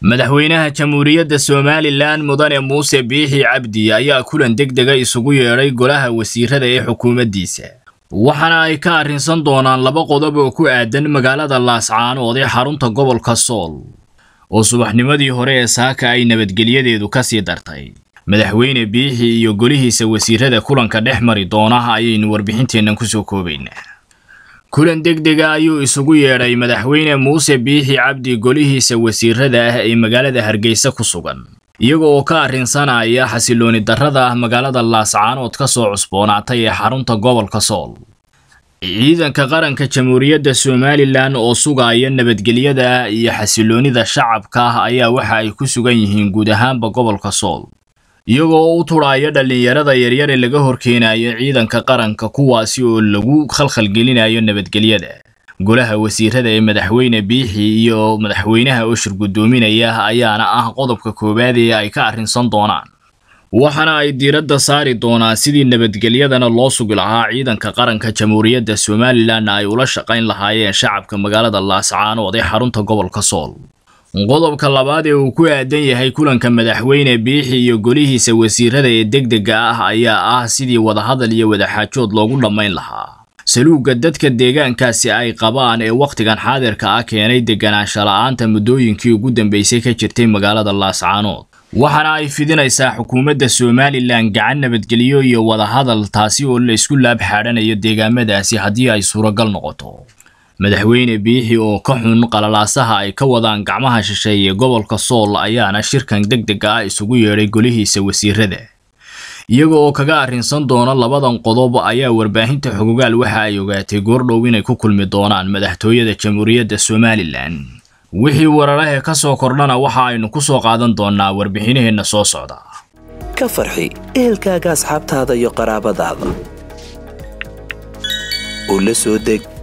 madaxweynaha jamhuuriyadda somalilan mudane muuse biixi cabdi ayaa kulan deg dega isugu yeedhay golaha wasiirada ee xukuumaddiisa waxaana ay ka arrinsan doonaan laba qodob oo ku aadan magaalada laascaanood ee xarunta gobolka sool oo subaxnimadii hore ee saaka ay nabadgelyadeedu ka sii dartay madaxweyne biixi iyo golihiisa wasiirada kulanka dhex mari doona ayaynu warbixinteennan ku soo koobaynaa kulan degdega ah ayuu isugu yeedhay madaxweyne muuse biixi cabdi golihiisa wasiirada ah ee magaalada hargeysa ku sugan iyaga oo ka arrinsanaya xasilooni darrada ah magaalada laascaanood ka soo cusboonaatay ee xarunta gobolka sool ciidanka qaranka jamhuuriyadda somalilan oo sugaya nabadgelyada iyo xasiloonida shacabka ah ayaa waxa ay ku sugan yihiin guud ahaanba gobolka sool iyagoo u tudhaaya dhallinyarada yaryare laga horkeenayo ciidanka qaranka kuwaasi oo lagu khalkhalgelinayo nabadgelyada golaha wasiirada ee madaxweyne biixi iyo madaxweynaha oo shir guddoominaya ayaana ah qodobka koowaad ee ay ka arrinsan doonaan waxaana ay diiradda saari doonaan sidii nabadgelyadana loo sugi lahaa ciidanka qaranka jamhuuriyadda somalilanna ay ula shaqayn lahaayeen shacabka magaalada laascaanood ee xarunta gobolka sool qodobka labaad ee uu ku aadan yahay kulanka madaxweyne biixi iyo golihiisa wasiirada ee degdega ah ayaa ah sidii wadahadal iyo wadaxaajood loogu dhammayn lahaa saluugga dadka deegaankaasi ay qabaan ee wakhtigan xaadirka ah keenay deganaansha la'aanta muddooyinkii ugu dambaysay ka jirtay magaalada laascaanood waxaana ay fidinaysaa xukuumadda somalilan gacan nabadgelyo iyo wadahadal taasi oo la isku laab xaadhanayo deegaamadaasi haddii ay suuragal noqoto madaxweyne biixi oo ka xun qalalaasaha ay ka wadaan gacmaha shisheeye gobolka sool ayaana shirkan deg dega ah isugu yeedhay golihiisa wasiirada iyaga oo kaga arrinsan doona labadan qodob ayaa warbaahinta xogogaal waxa ay ogaatay goordhow inay ku kulmi doonaan madaxtooyada jamhuuriyadda somalilan wixii wararahee ka soo kordhana waxa aynu ku soo qaadan doonnaa warbixinaheenna soo socda ka farxi ehelkaaga asxaabtaada iyo qaraabadaada u la soo deg